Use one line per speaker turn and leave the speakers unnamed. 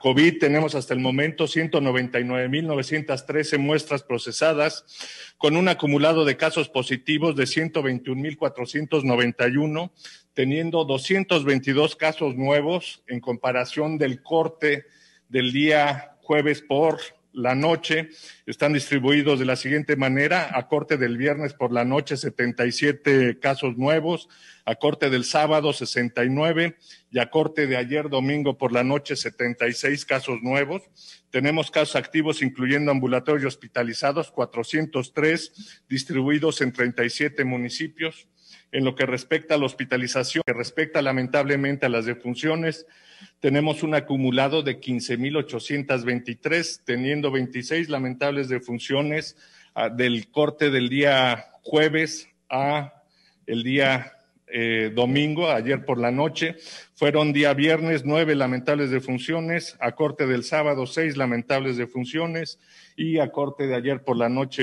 COVID tenemos hasta el momento 199.913 muestras procesadas, con un acumulado de casos positivos de 121.491, teniendo 222 casos nuevos en comparación del corte del día jueves por la noche están distribuidos de la siguiente manera. A corte del viernes por la noche 77 casos nuevos, a corte del sábado 69 y a corte de ayer domingo por la noche 76 casos nuevos. Tenemos casos activos incluyendo ambulatorios hospitalizados 403 distribuidos en 37 municipios en lo que respecta a la hospitalización, que respecta lamentablemente a las defunciones, tenemos un acumulado de 15.823, teniendo 26 lamentables defunciones ah, del corte del día jueves a el día eh, domingo, ayer por la noche. Fueron día viernes nueve lamentables defunciones, a corte del sábado seis lamentables defunciones y a corte de ayer por la noche